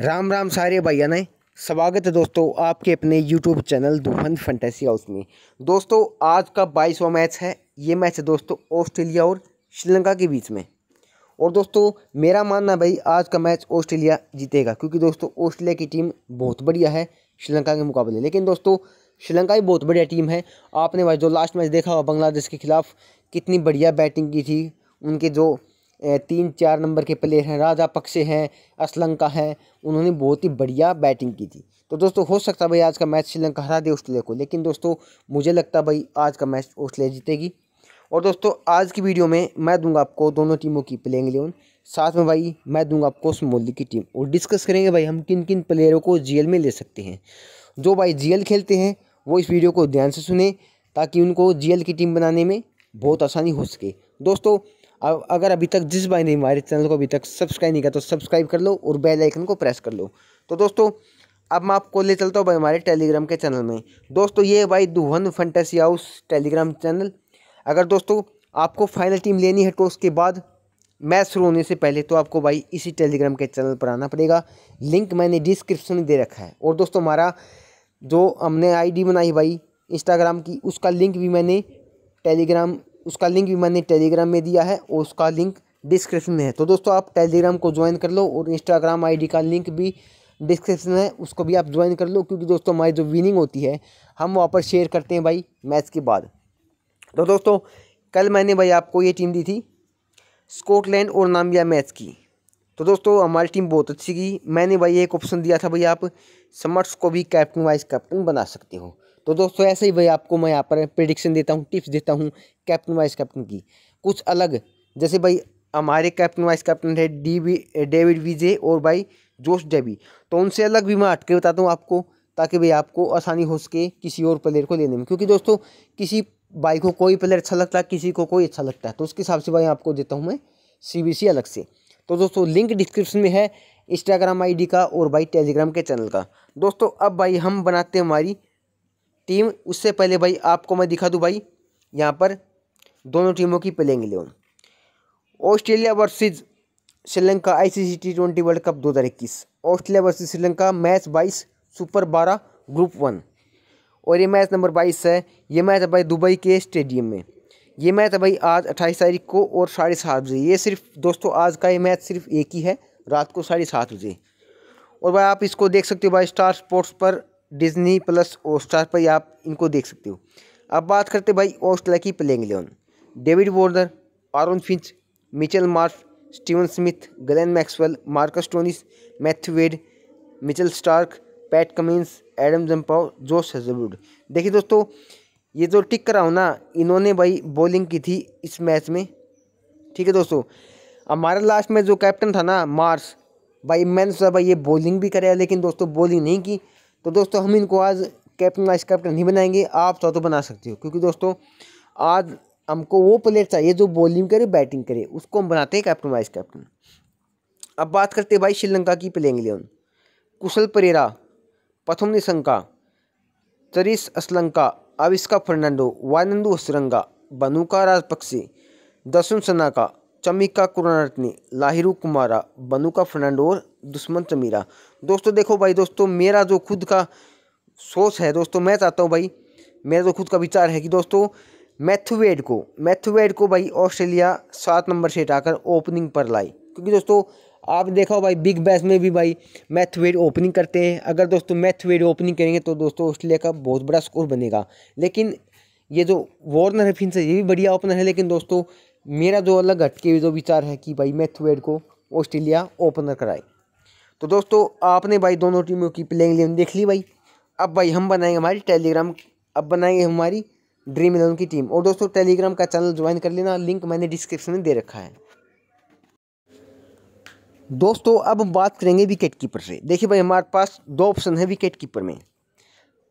राम राम सारे भैया ने स्वागत है दोस्तों आपके अपने YouTube channel Dulhan fantasy house में दोस्तों आज का बाईसवा मैच है ये मैच है दोस्तों ऑस्ट्रेलिया और श्रीलंका के बीच में और दोस्तों मेरा मानना भाई आज का मैच ऑस्ट्रेलिया जीतेगा क्योंकि दोस्तों ऑस्ट्रेलिया की टीम बहुत बढ़िया है श्रीलंका के मुकाबले लेकिन दोस्तों श्रीलंका भी बहुत बढ़िया टीम है आपने भाई जो लास्ट मैच देखा हुआ बांग्लादेश के खिलाफ कितनी बढ़िया बैटिंग की थी उनके जो तीन चार नंबर के प्लेयर हैं राजा पक्षे हैं अश्लंका हैं उन्होंने बहुत ही बढ़िया बैटिंग की थी तो दोस्तों हो सकता है भाई आज का मैच श्रीलंका हरा दे ऑस्ट्रेलिया को लेकिन दोस्तों मुझे लगता है भाई आज का मैच ऑस्ट्रेलिया जीतेगी और दोस्तों आज की वीडियो में मैं दूंगा आपको दोनों टीमों की प्लेइंग इलेवन साथ में भाई मैं दूंगा आपको स्मोली की टीम और डिस्कस करेंगे भाई हम किन किन प्लेयरों को जी में ले सकते हैं जो भाई जी खेलते हैं वो इस वीडियो को ध्यान से सुने ताकि उनको जी की टीम बनाने में बहुत आसानी हो सके दोस्तों अब अगर अभी तक जिस भाई ने हमारे चैनल को अभी तक सब्सक्राइब नहीं किया तो सब्सक्राइब कर लो और बेल आइकन को प्रेस कर लो तो दोस्तों अब मैं आपको ले चलता हूँ भाई हमारे टेलीग्राम के चैनल में दोस्तों ये भाई Duhan fantasy house telegram channel अगर दोस्तों आपको फाइनल टीम लेनी है टॉस तो के बाद मैच शुरू होने से पहले तो आपको भाई इसी टेलीग्राम के चैनल पर आना पड़ेगा लिंक मैंने डिस्क्रिप्शन में दे रखा है और दोस्तों हमारा जो हमने आईडी बनाई भाई इंस्टाग्राम की उसका लिंक भी मैंने टेलीग्राम उसका लिंक भी मैंने टेलीग्राम में दिया है और उसका लिंक डिस्क्रिप्शन में है तो दोस्तों आप टेलीग्राम को ज्वाइन कर लो और इंस्टाग्राम आईडी का लिंक भी डिस्क्रिप्शन है उसको भी आप ज्वाइन कर लो क्योंकि दोस्तों हमारी जो विनिंग होती है हम वहाँ पर शेयर करते हैं भाई मैच के बाद तो दोस्तों कल मैंने भाई आपको ये टीम दी थी स्कॉटलैंड और नामिया मैच की तो दोस्तों हमारी टीम बहुत अच्छी की मैंने भाई एक ऑप्शन दिया था भाई आप समर्ट्स को भी कैप्टन वाइस कैप्टन बना सकते हो तो दोस्तों ऐसे ही भाई आपको मैं यहाँ पर प्रिडिक्शन देता हूँ टिप्स देता हूँ कैप्टन वाइस कैप्टन की कुछ अलग जैसे भाई हमारे कैप्टन वाइस कैप्टन है डी वी डेविड विजे और भाई जोश डेबी तो उनसे अलग भी मैं हटके बताता हूँ आपको ताकि भाई आपको आसानी हो सके किसी और प्लेयर को लेने में क्योंकि दोस्तों किसी भाई को कोई प्लेयर अच्छा लगता है किसी को कोई अच्छा लगता है तो उसके हिसाब से भाई आपको देता हूँ मैं सी अलग से तो दोस्तों लिंक डिस्क्रिप्शन में है इंस्टाग्राम आईडी का और भाई टेलीग्राम के चैनल का दोस्तों अब भाई हम बनाते हैं हमारी टीम उससे पहले भाई आपको मैं दिखा दूँ भाई यहाँ पर दोनों टीमों की playing eleven Australia versus Sri Lanka ICC T twenty world cup दो हज़ार इक्कीस ऑस्ट्रेलिया वर्सेज श्रीलंका मैच बाईस सुपर बारह ग्रुप वन और ये मैच नंबर बाईस है ये मैच है भाई दुबई के स्टेडियम में ये मैच है भाई आज अट्ठाईस तारीख को और साढ़े सात बजे ये सिर्फ दोस्तों आज का ये मैच सिर्फ एक ही है रात को साढ़े सात बजे और भाई आप इसको देख सकते हो भाई स्टार स्पोर्ट्स पर डिज्नी प्लस ओस्टार पर ही आप इनको देख सकते हो अब बात करते भाई ऑस्ट्रेलिया की playing eleven David Warner Aaron Finch Mitchell Marsh Steven Smith Glenn Maxwell Marcus Stoinis Matthew Wade Mitchell Starc Pat Cummins Adam जम्पाओ जोश हेजलवुड देखिए दोस्तों ये जो टिक कराओ ना इन्होंने भाई बॉलिंग की थी इस मैच में ठीक है दोस्तों हमारा लास्ट में जो कैप्टन था ना मार्स भाई मैंने सोचा भाई ये बॉलिंग भी करे लेकिन दोस्तों बॉलिंग नहीं की तो दोस्तों हम इनको आज कैप्टन वाइस कैप्टन नहीं बनाएंगे आप चाहो तो बना सकते हो क्योंकि दोस्तों आज हमको वो प्लेयर चाहिए जो बॉलिंग करे बैटिंग करे उसको हम बनाते हैं कैप्टन वाइस कैप्टन अब बात करते हैं भाई श्रीलंका की प्लेइंग इलेवन कुशल परेरा प्रथम निशंका तरीस असलंका अविस्का फर्नांडो वानंदू हसरंगा बनुका राजपक्षे दसुन सनाका चमिका कुरनरत्नी लाहिरू कुमारा बनुका फर्नांडो और दुश्मन से मेरा दोस्तों देखो भाई दोस्तों मेरा जो खुद का सोच है दोस्तों मैं चाहता हूँ भाई मेरा जो खुद का विचार है कि दोस्तों मैथुवेड को मैथुवेड को भाई ऑस्ट्रेलिया सात नंबर से हटाकर ओपनिंग पर लाई क्योंकि दोस्तों आप देखा हो भाई बिग बैश में भी भाई मैथवेड ओपनिंग करते हैं अगर दोस्तों मैथवेड ओपनिंग करेंगे तो दोस्तों ऑस्ट्रेलिया का बहुत बड़ा स्कोर बनेगा लेकिन ये जो वॉर्नर है फिंस ये भी बढ़िया ओपनर है लेकिन दोस्तों मेरा जो अलग हटके जो विचार है कि भाई मैथुवेड को ऑस्ट्रेलिया ओपनर कराए तो दोस्तों आपने भाई दोनों टीमों की प्लेइंग लेवन देख ली भाई अब भाई हम बनाएंगे हमारी टेलीग्राम अब बनाएंगे हमारी ड्रीम इलेवन की टीम और दोस्तों टेलीग्राम का चैनल ज्वाइन कर लेना लिंक मैंने डिस्क्रिप्शन में दे रखा है दोस्तों अब बात करेंगे विकेट कीपर से देखिए भाई हमारे पास दो ऑप्शन है विकेट कीपर में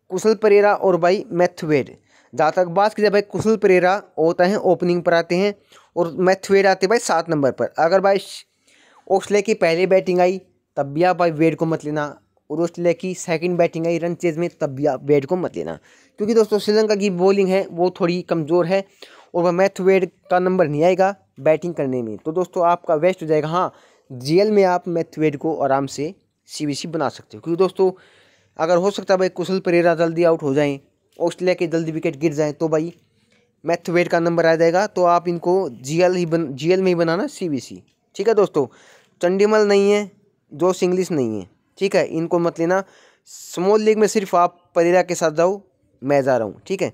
कुशल परेरा और भाई मैथवेड जहाँ तक बात की जाए भाई कुशल परेरा होता है ओपनिंग पर आते हैं और मैथवेड आते भाई सात नंबर पर अगर भाई ओसले की पहले बैटिंग आई तब भी आप भाई वेड को मत लेना और ऑस्ट्रेलिया की सेकंड बैटिंग आई रन चेज में तब भी आप वेड को मत लेना क्योंकि दोस्तों श्रीलंका की बॉलिंग है वो थोड़ी कमज़ोर है और वह मैथ वेड का नंबर नहीं आएगा बैटिंग करने में तो दोस्तों आपका वेस्ट हो जाएगा हाँ जीएल में आप मैथ वेड को आराम से सी बना सकते हो क्योंकि दोस्तों अगर हो सकता है भाई कुशल परेरा जल्दी आउट हो जाएँ ऑस्ट्रेलिया के जल्दी विकेट गिर जाएँ तो भाई मैथवेट का नंबर आ जाएगा तो आप इनको जीएल ही बन जीएल में ही बनाना सीबीसी ठीक है दोस्तों चंडीमल नहीं है जो सिंग्लिश नहीं है ठीक है इनको मत लेना स्मॉल लीग में सिर्फ आप परेरा के साथ जाओ मैं जा रहा हूँ ठीक है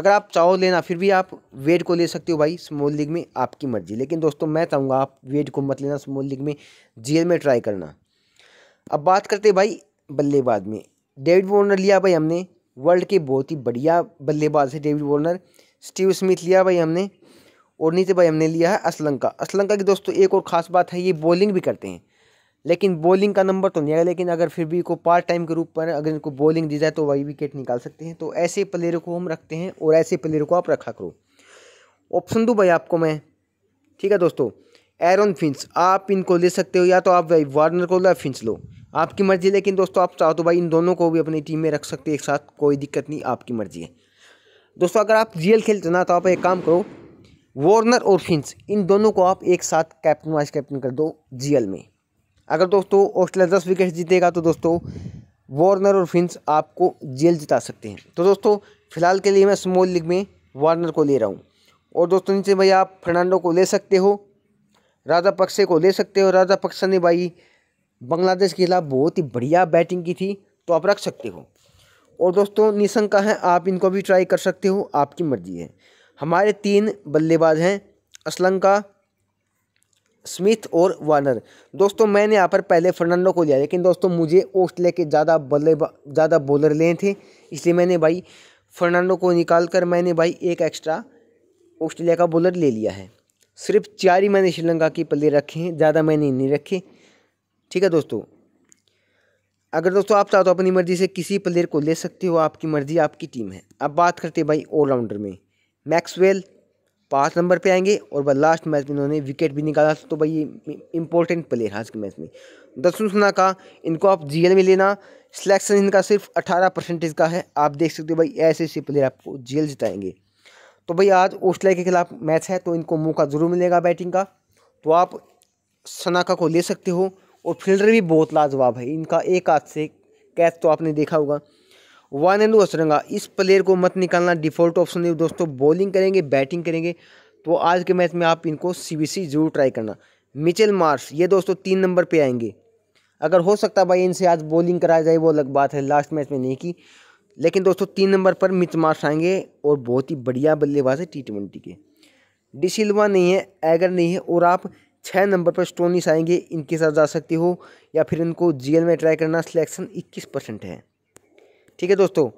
अगर आप चाहो लेना फिर भी आप वेट को ले सकते हो भाई स्मॉल लीग में आपकी मर्जी लेकिन दोस्तों मैं चाहूँगा आप वेट को मत लेना स्मॉल लीग में जीएल में ट्राई करना अब बात करते भाई बल्लेबाज में डेविड वॉर्नर लिया भाई हमने वर्ल्ड के बहुत ही बढ़िया बल्लेबाज है डेविड वार्नर स्टीव स्मिथ लिया भाई हमने और नीचे तो भाई हमने लिया है असलंका असलंका की दोस्तों एक और ख़ास बात है ये बॉलिंग भी करते हैं लेकिन बॉलिंग का नंबर तो नहीं आएगा लेकिन अगर फिर भी को पार्ट टाइम के रूप पर अगर इनको बॉलिंग दी जाए तो वही विकेट निकाल सकते हैं तो ऐसे प्लेयर को हम रखते हैं और ऐसे प्लेयर को आप रखा करो ऑप्शन दो भाई आपको मैं ठीक है दोस्तों एरन फिंस आप इनको ले सकते हो या तो आप भाई वार्नर को लो या फिंच लो आपकी मर्जी लेकिन दोस्तों आप चाहो तो भाई इन दोनों को भी अपनी टीम में रख सकते हो एक साथ कोई दिक्कत नहीं आपकी मर्जी है दोस्तों अगर आप रियल खेलते ना तो आप एक काम करो वार्नर और फिंच इन दोनों को आप एक साथ कैप्टन वाइस कैप्टन कर दो जीएल में अगर दोस्तों ऑस्ट्रेलिया दस विकेट जीतेगा तो दोस्तों वार्नर और फिंस आपको जेल जिता सकते हैं तो दोस्तों फिलहाल के लिए मैं स्मॉल लीग में वार्नर को ले रहा हूँ और दोस्तों नीचे भाई आप फर्नांडो को ले सकते हो राजा पक्से को ले सकते हो राजा पक्सा ने भाई बांग्लादेश के खिलाफ बहुत ही बढ़िया बैटिंग की थी तो आप रख सकते हो और दोस्तों निशंका हैं आप इनको भी ट्राई कर सकते हो आपकी मर्जी है हमारे तीन बल्लेबाज हैं असलंका स्मिथ और वार्नर दोस्तों मैंने यहाँ पर पहले फर्नांडो को लिया लेकिन दोस्तों मुझे ऑस्ट्रेलिया के ज़्यादा बल्ले ज़्यादा बॉलर लेने थे इसलिए मैंने भाई फर्नांडो को निकाल कर मैंने भाई एक एक्स्ट्रा ऑस्ट्रेलिया का बॉलर ले लिया है सिर्फ चार ही मैंने श्रीलंका के पल्ले रखे हैं ज़्यादा मैंने नहीं रखे ठीक है दोस्तों अगर दोस्तों आप चाहो तो अपनी मर्ज़ी से किसी प्लेयर को ले सकते हो आपकी मर्ज़ी आपकी टीम है अब बात करते हैं भाई ऑलराउंडर में मैक्सवेल पाँच नंबर पे आएंगे और भाई लास्ट मैच में इन्होंने विकेट भी निकाला तो भाई ये इंपॉर्टेंट प्लेयर है आज के मैच में दसुन सुना का इनको आप जी में लेना सिलेक्शन इनका सिर्फ अठारह परसेंटेज का है आप देख सकते हो भाई ऐसे ऐसे प्लेयर आपको जेल जिताएंगे तो भाई आज ऑस्ट्रेलिया के खिलाफ मैच है तो इनको मौका ज़रूर मिलेगा बैटिंग का तो आप सनाका को ले सकते हो और फील्डर भी बहुत लाजवाब है इनका एक हाथ से कैच तो आपने देखा होगा वन एंड असरंगा इस प्लेयर को मत निकालना डिफ़ॉल्ट ऑप्शन है दोस्तों बॉलिंग करेंगे बैटिंग करेंगे तो आज के मैच में आप इनको सीबीसी जरूर ट्राई करना मिचेल मार्श ये दोस्तों तीन नंबर पे आएंगे अगर हो सकता भाई इनसे आज बॉलिंग कराया जाए वो अलग बात है लास्ट मैच में नहीं की लेकिन दोस्तों तीन नंबर पर मिच मार्श आएंगे और बहुत ही बढ़िया बल्लेबाज है टी ट्वेंटी के डिसिल्वा नहीं है एगर नहीं है और आप छः नंबर पर स्टोनिस आएंगे इनके साथ जा सकते हो या फिर इनको जीएल में ट्राई करना सिलेक्शन इक्कीस परसेंट है ठीक है दोस्तों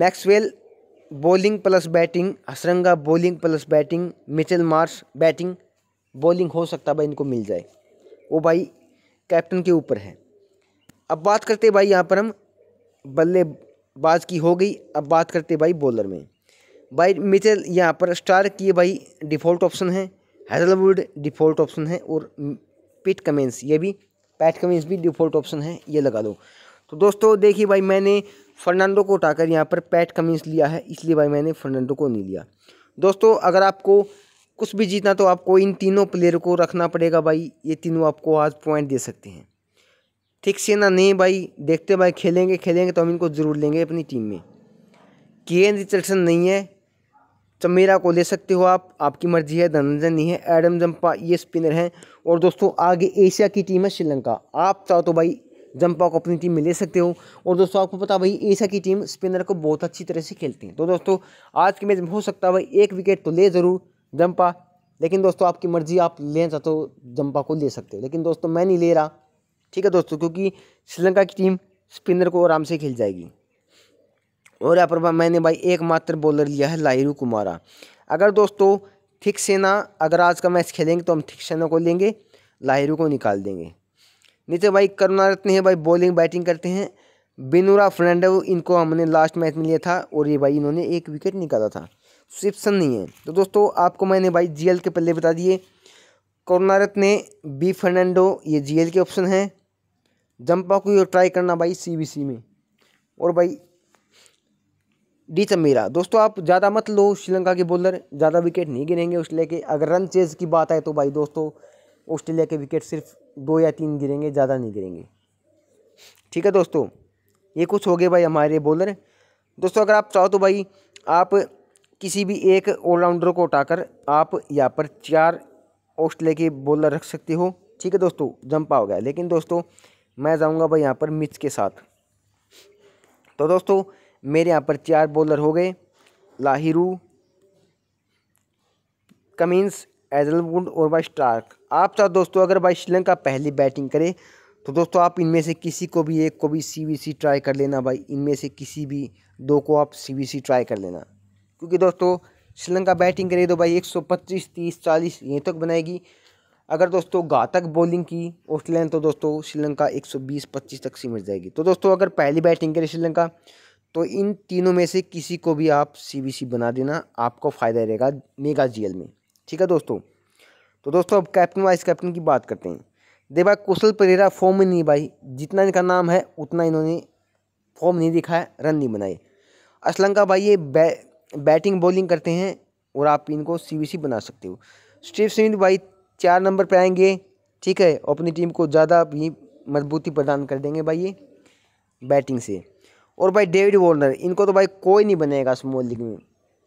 Maxwell bowling plus batting Hasaranga bowling plus batting Mitchell Marsh batting bowling हो सकता है भाई इनको मिल जाए वो भाई कैप्टन के ऊपर है अब बात करते भाई यहाँ पर हम बल्लेबाज की हो गई अब बात करते भाई बॉलर में भाई मिचेल यहाँ पर स्टार की भाई डिफ़ॉल्ट ऑप्शन है हैजलवुड डिफ़ॉल्ट ऑप्शन है और पिट कमेंस ये भी पैट कमेंस भी डिफ़ॉल्ट ऑप्शन है ये लगा लो तो दोस्तों देखिए भाई मैंने फर्नांडो को उठाकर यहाँ पर पैट कमिंस लिया है इसलिए भाई मैंने फर्नांडो को नहीं लिया दोस्तों अगर आपको कुछ भी जीतना तो आपको इन तीनों प्लेयर को रखना पड़ेगा भाई ये तीनों आपको आज पॉइंट दे सकते हैं ठीक से ना नहीं भाई देखते भाई खेलेंगे खेलेंगे तो हम इनको ज़रूर लेंगे अपनी टीम में के एन रिचर्डसन नहीं है चमेरा को ले सकते हो आप आपकी मर्जी है धनंजन नहीं है एडम जम्पा ये स्पिनर हैं और दोस्तों आगे एशिया की टीम है श्रीलंका आप चाहो तो भाई जंपा को अपनी टीम में ले सकते हो और दोस्तों आपको पता भाई एशिया की टीम स्पिनर को बहुत अच्छी तरह से खेलती है तो दोस्तों आज के मैच में हो सकता है भाई एक विकेट तो ले ज़रूर जंपा लेकिन दोस्तों आपकी मर्जी आप लेना चाहते हो जंपा को ले सकते हो लेकिन दोस्तों मैं नहीं ले रहा ठीक है दोस्तों क्योंकि श्रीलंका की टीम स्पिनर को आराम से खेल जाएगी और यहाँ पर मैंने भाई एकमात्र बॉलर लिया है लाहिरू कुमारा अगर दोस्तों थिक सेना अगर आज का मैच खेलेंगे तो हम थिक सेना को लेंगे लाहिरू को निकाल देंगे नीचे तो भाई करुणा रत्न है भाई बॉलिंग बैटिंग करते हैं बेनूरा फर्नांडो इनको हमने लास्ट मैच में लिया था और ये भाई इन्होंने एक विकेट निकाला था सिप्सन नहीं है तो दोस्तों आपको मैंने भाई जी के पल्ले बता दिए करुणा रत्न बी फर्नांडो ये जी के ऑप्शन हैं जंपा को ट्राई करना भाई सी में और भाई डी चमीरा दोस्तों आप ज़्यादा मत लो श्रीलंका के बॉलर ज़्यादा विकेट नहीं गिरेंगे उस लेके अगर रन चेज की बात आए तो भाई दोस्तों ऑस्ट्रेलिया के विकेट सिर्फ दो या तीन गिरेंगे ज़्यादा नहीं गिरेंगे ठीक है दोस्तों ये कुछ हो गए भाई हमारे बॉलर दोस्तों अगर आप चाहो तो भाई आप किसी भी एक ऑलराउंडर को उठाकर आप यहाँ पर चार ऑस्ट्रेलिया के बॉलर रख सकते हो ठीक है दोस्तों जंपा हो गया लेकिन दोस्तों मैं जाऊँगा भाई यहाँ पर मिच के साथ तो दोस्तों मेरे यहाँ पर चार बॉलर हो गए लाहिरू कमिंस एजलवुड और भाई स्टार्क आप चाहो दोस्तों अगर भाई श्रीलंका पहली बैटिंग करे तो दोस्तों आप इनमें से किसी को भी एक को भी सीवीसी ट्राई कर लेना भाई इनमें से किसी भी दो को आप सीवीसी ट्राई कर लेना क्योंकि दोस्तों श्रीलंका बैटिंग करे तो भाई 125 30 40 यहीं तक बनाएगी अगर दोस्तों घातक बॉलिंग की ऑस्ट्रेलिया तो दोस्तों श्रीलंका बीस पच्चीस तक सिमट जाएगी तो दोस्तों अगर पहली बैटिंग करे श्रीलंका तो इन तीनों में से किसी को भी आप सी बना देना आपको फ़ायदा रहेगा मेगा एल में ठीक है दोस्तों तो दोस्तों अब कैप्टन वाइस कैप्टन की बात करते हैं देवा कुशल परेरा फॉर्म में नहीं भाई जितना इनका नाम है उतना इन्होंने फॉर्म नहीं दिखाया रन नहीं बनाए अश्लंका भाई ये बै, बैटिंग बॉलिंग करते हैं और आप इनको सी बना सकते हो स्टीव स्मिथ भाई चार नंबर पर आएंगे ठीक है अपनी टीम को ज़्यादा भी मजबूती प्रदान कर देंगे भाई ये बैटिंग से और भाई डेविड वॉर्नर इनको तो भाई कोई नहीं बनेगा स्मॉल लीग में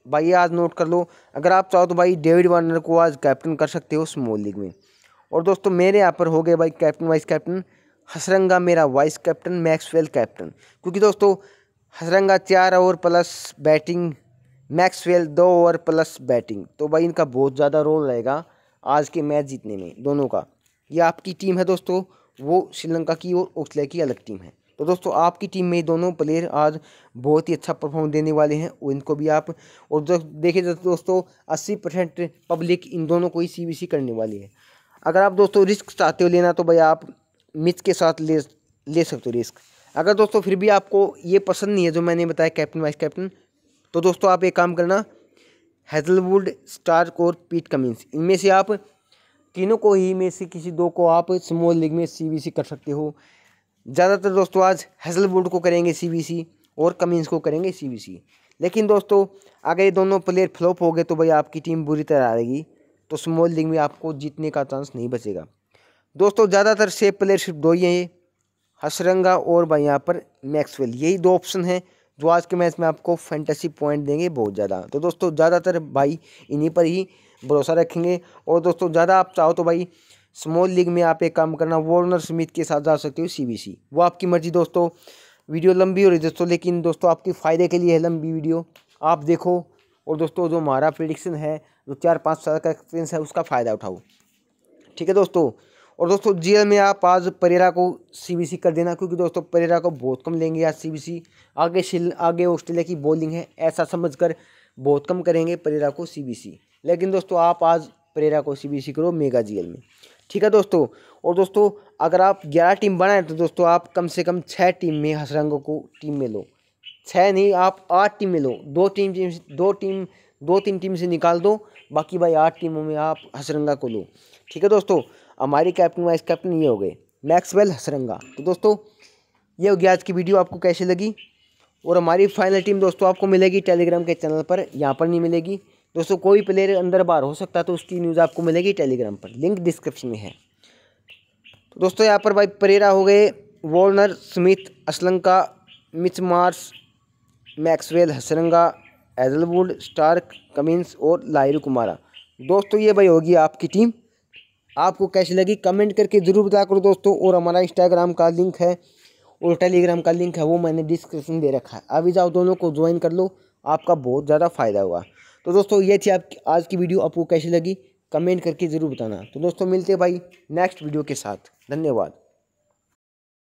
भाई आज नोट कर लो अगर आप चाहो तो भाई डेविड वार्नर को आज कैप्टन कर सकते हो स्मॉल लीग में और दोस्तों मेरे यहाँ पर हो गए भाई कैप्टन वाइस कैप्टन हसरंगा मेरा वाइस कैप्टन मैक्सवेल कैप्टन क्योंकि दोस्तों हसरंगा चार ओवर प्लस बैटिंग मैक्सवेल दो ओवर प्लस बैटिंग तो भाई इनका बहुत ज़्यादा रोल रहेगा आज के मैच जीतने में दोनों का ये आपकी टीम है दोस्तों वो श्रीलंका की और ऑस्ट्रेलिया की अलग टीम है तो दोस्तों आपकी टीम में दोनों प्लेयर आज बहुत ही अच्छा परफॉर्म देने वाले हैं और इनको भी आप और देखिए दोस्तों अस्सी परसेंट पब्लिक इन दोनों को ही सी करने वाली है अगर आप दोस्तों रिस्क चाहते हो लेना तो भाई आप मिच के साथ ले ले सकते हो रिस्क अगर दोस्तों फिर भी आपको ये पसंद नहीं है जो मैंने बताया कैप्टन वाइस कैप्टन तो दोस्तों आप एक काम करना हेजलवुड स्टार और पीट कमिंस इनमें से आप तीनों को ही में से किसी दो को आप स्मॉल लीग में सीबीसी कर सकते हो ज़्यादातर दोस्तों आज हेजलवुड को करेंगे सी और कमिंस को करेंगे सी लेकिन दोस्तों अगर ये दोनों प्लेयर फ्लॉप हो गए तो भाई आपकी टीम बुरी तरह आएगी तो स्मॉल लीग में आपको जीतने का चांस नहीं बचेगा दोस्तों ज़्यादातर सेफ प्लेयर सिर्फ दो ही हैं हसरंगा और भाई यहाँ पर मैक्सवेल यही दो ऑप्शन हैं जो आज के मैच में आपको फैंटेसी पॉइंट देंगे बहुत ज़्यादा तो दोस्तों ज़्यादातर भाई इन्हीं पर ही भरोसा रखेंगे और दोस्तों ज़्यादा आप चाहो तो भाई स्मॉल लीग में आप एक काम करना वॉर्नर स्मिथ के साथ जा सकते हो सीबीसी वो आपकी मर्जी दोस्तों वीडियो लंबी हो रही दोस्तों लेकिन दोस्तों आपके फ़ायदे के लिए है लंबी वीडियो आप देखो और दोस्तों जो हमारा प्रिडिक्शन है जो चार पाँच साल का एक्सपीरियंस है उसका फ़ायदा उठाओ ठीक है दोस्तों और दोस्तों जीएल में आप आज परेरा को सी कर देना क्योंकि दोस्तों परेरा को बहुत कम लेंगे आज सी आगे शिल आगे ऑस्ट्रेलिया की बॉलिंग है ऐसा समझ बहुत कम करेंगे परेरा को सी लेकिन दोस्तों आप आज परेरा को सीबीसी करो मेगा जीएल में ठीक है दोस्तों और दोस्तों अगर आप ग्यारह टीम बनाएं तो दोस्तों आप कम से कम छः टीम में हसरंगों को टीम में लो छः नहीं आप आठ टीम में लो दो टीम टीम दो टीम दो तीन टीम से निकाल दो बाकी भाई आठ टीमों में आप हसरंगा को लो ठीक है दोस्तों हमारी कैप्टन वाइस कैप्टन ये हो गए मैक्सवेल हसरंगा तो दोस्तों ये हो गया आज की वीडियो आपको कैसे लगी और हमारी फाइनल टीम दोस्तों आपको मिलेगी टेलीग्राम के चैनल पर यहाँ पर नहीं मिलेगी दोस्तों कोई प्लेयर अंदर बाहर हो सकता है तो उसकी न्यूज़ आपको मिलेगी टेलीग्राम पर लिंक डिस्क्रिप्शन में है तो दोस्तों यहाँ पर भाई परेरा हो गए Warner Smith Asalanka Mitch Marsh Maxwell Hasaranga Hazlewood Starc Cummins और लाहिर कुमारा दोस्तों ये भाई होगी आपकी टीम आपको कैसी लगी कमेंट करके ज़रूर बता करो दोस्तों और हमारा इंस्टाग्राम का लिंक है और टेलीग्राम का लिंक है वो मैंने डिस्क्रिप्शन दे रखा है अभी जाओ दोनों को ज्वाइन कर लो आपका बहुत ज़्यादा फ़ायदा हुआ तो दोस्तों ये थी आप आज की वीडियो आपको कैसी लगी कमेंट करके ज़रूर बताना तो दोस्तों मिलते भाई नेक्स्ट वीडियो के साथ धन्यवाद